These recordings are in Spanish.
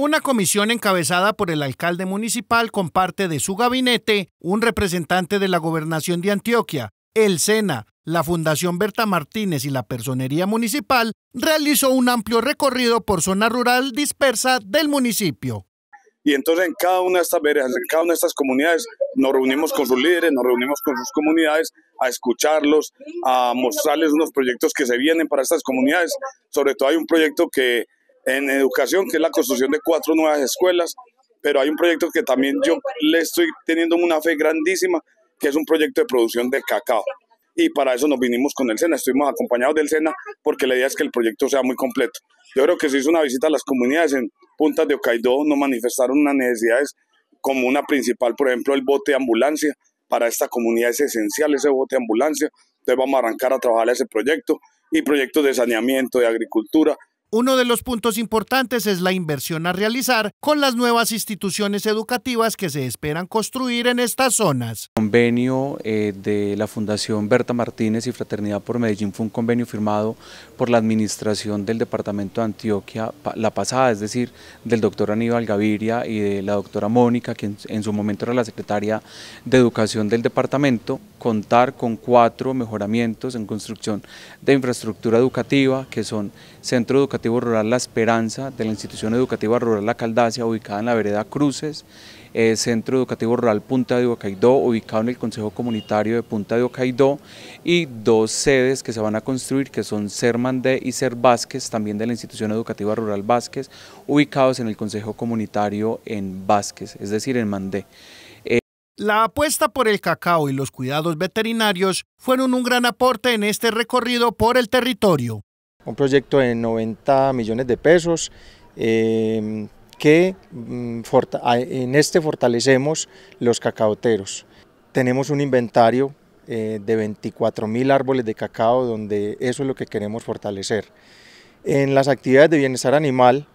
Una comisión encabezada por el alcalde municipal con parte de su gabinete, un representante de la gobernación de Antioquia, el SENA, la Fundación Berta Martínez y la Personería Municipal realizó un amplio recorrido por zona rural dispersa del municipio. Y entonces en cada una de estas en cada una de estas comunidades, nos reunimos con sus líderes, nos reunimos con sus comunidades a escucharlos, a mostrarles unos proyectos que se vienen para estas comunidades. Sobre todo hay un proyecto que en educación, que es la construcción de cuatro nuevas escuelas, pero hay un proyecto que también yo le estoy teniendo una fe grandísima, que es un proyecto de producción de cacao. Y para eso nos vinimos con el SENA, estuvimos acompañados del SENA, porque la idea es que el proyecto sea muy completo. Yo creo que se hizo una visita a las comunidades en Puntas de Ocaidó, nos manifestaron unas necesidades como una principal, por ejemplo, el bote de ambulancia. Para esta comunidad es esencial ese bote de ambulancia. Entonces vamos a arrancar a trabajar ese proyecto y proyectos de saneamiento, de agricultura, uno de los puntos importantes es la inversión a realizar con las nuevas instituciones educativas que se esperan construir en estas zonas. El convenio eh, de la Fundación Berta Martínez y Fraternidad por Medellín fue un convenio firmado por la administración del Departamento de Antioquia la pasada, es decir, del doctor Aníbal Gaviria y de la doctora Mónica, que en, su momento era la secretaria de Educación del departamento, contar con cuatro mejoramientos en construcción de infraestructura educativa, que son centro educativo Rural La Esperanza de la Institución Educativa Rural La Caldacia, ubicada en la vereda Cruces, eh, Centro Educativo Rural Punta de Ocaidó, ubicado en el Consejo Comunitario de Punta de Ocaidó, y dos sedes que se van a construir, que son Mandé y Ser Vázquez, también de la Institución Educativa Rural Vázquez, ubicados en el Consejo Comunitario en Vázquez, es decir, en Mandé. la apuesta por el cacao y los cuidados veterinarios fueron un gran aporte en este recorrido por el territorio un proyecto de 90 millones de pesos em, que mm, en este fortalecemos los cacaoteros. Tenemos un inventario eh, de 24 mil árboles de cacao donde eso es lo que queremos fortalecer. En las actividades de bienestar animal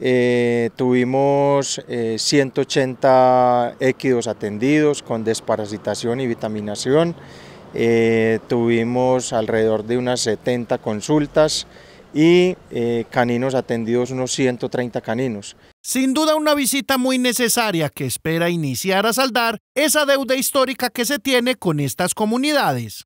eh, tuvimos 180 eh, équidos atendidos con desparasitación y vitaminación. Eh, tuvimos alrededor de unas 70 consultas y eh, caninos atendidos, unos 130 caninos. Sin duda una visita muy necesaria que espera iniciar a saldar esa deuda histórica que se tiene con estas comunidades.